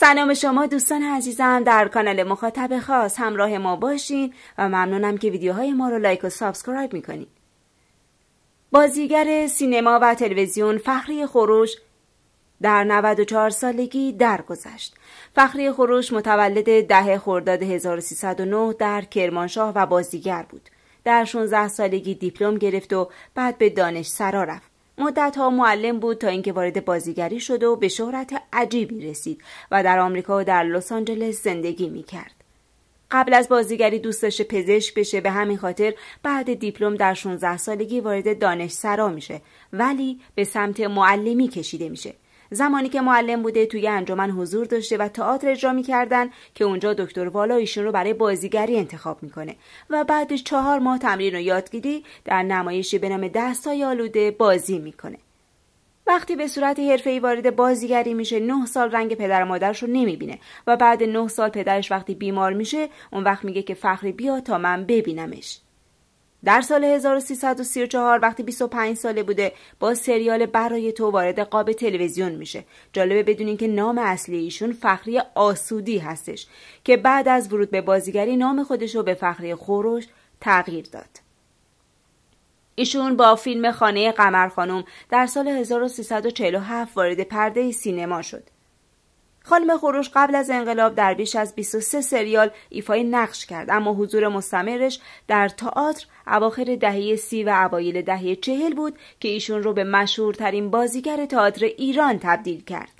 سلام شما دوستان عزیزم در کانال مخاطب خاص همراه ما باشین و ممنونم که ویدیوهای ما رو لایک و سابسکرایب میکنین بازیگر سینما و تلویزیون فخری خروش در 94 سالگی درگذشت. فخری خروش متولد ده خرداد 1309 در کرمانشاه و بازیگر بود. در 16 سالگی دیپلم گرفت و بعد به دانش سرا رفت. مدت ها معلم بود تا اینکه وارد بازیگری شد و به شهرت عجیبی رسید و در آمریکا و در لس آنجلس زندگی می کرد. قبل از بازیگری دوست داشته پزشک بشه به همین خاطر بعد دیپلم در 16 سالگی وارد دانشسرا میشه ولی به سمت معلمی کشیده میشه زمانی که معلم بوده توی انجمن حضور داشته و تئاتر اجرا میکردن که اونجا دکتر والا ایشون رو برای بازیگری انتخاب میکنه و بعد چهار ماه تمرین و یادگیری در نمایشی به نام دستای آلوده بازی میکنه وقتی به صورت حرفه‌ای وارد بازیگری میشه نه سال رنگ پدر و مادرش رو نمیبینه و بعد نه سال پدرش وقتی بیمار میشه اون وقت میگه که فخری بیا تا من ببینمش در سال 1334 وقتی 25 ساله بوده با سریال برای تو وارد قاب تلویزیون میشه جالبه بدونین که نام اصلی ایشون فخری آسودی هستش که بعد از ورود به بازیگری نام خودش رو به فخری خوروش تغییر داد ایشون با فیلم خانه قمر خانم در سال 1347 وارد پرده سینما شد خانم خروش قبل از انقلاب در بیش از 23 سریال ایفای نقش کرد اما حضور مستمرش در تئاتر اواخر دهه سی و اوایل دهه چهل بود که ایشون رو به مشهورترین بازیگر تئاتر ایران تبدیل کرد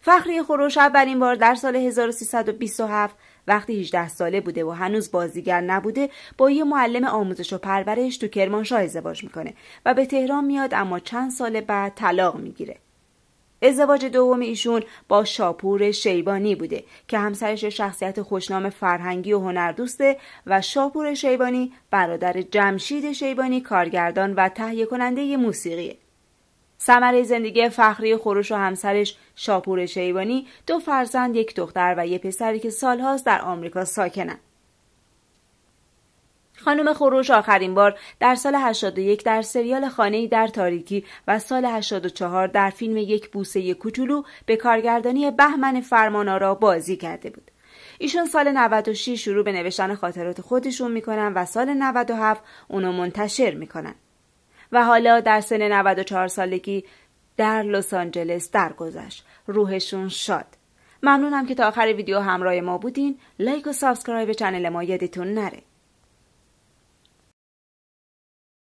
فخری خروش اولین بار در سال 1327 وقتی 18 ساله بوده و هنوز بازیگر نبوده با یه معلم آموزش و پرورش تو کرمانشاه ازدواج میکنه و به تهران میاد اما چند سال بعد طلاق میگیره ازدواج دوم ایشون با شاپور شیبانی بوده که همسرش شخصیت خوشنام فرهنگی و هنردوسته و شاپور شیبانی برادر جمشید شیبانی کارگردان و تهیه کننده موسیقیه. ثمره زندگی فخری خروش و همسرش شاپور شیبانی دو فرزند یک دختر و یک پسری که سالهاست در آمریکا ساکنند. خانم خروش آخرین بار در سال 81 در سریال خانه در تاریکی و سال 84 در فیلم یک بوسه کوچولو به کارگردانی بهمن را بازی کرده بود. ایشون سال 96 شروع به نوشتن خاطرات خودشون میکنن و سال 97 اونو منتشر میکنن. و حالا در سن 94 سالگی در لس آنجلس درگذشت. روحشون شاد. ممنونم که تا آخر ویدیو همراه ما بودین. لایک و سابسکرایب چنل ما یادتون نره.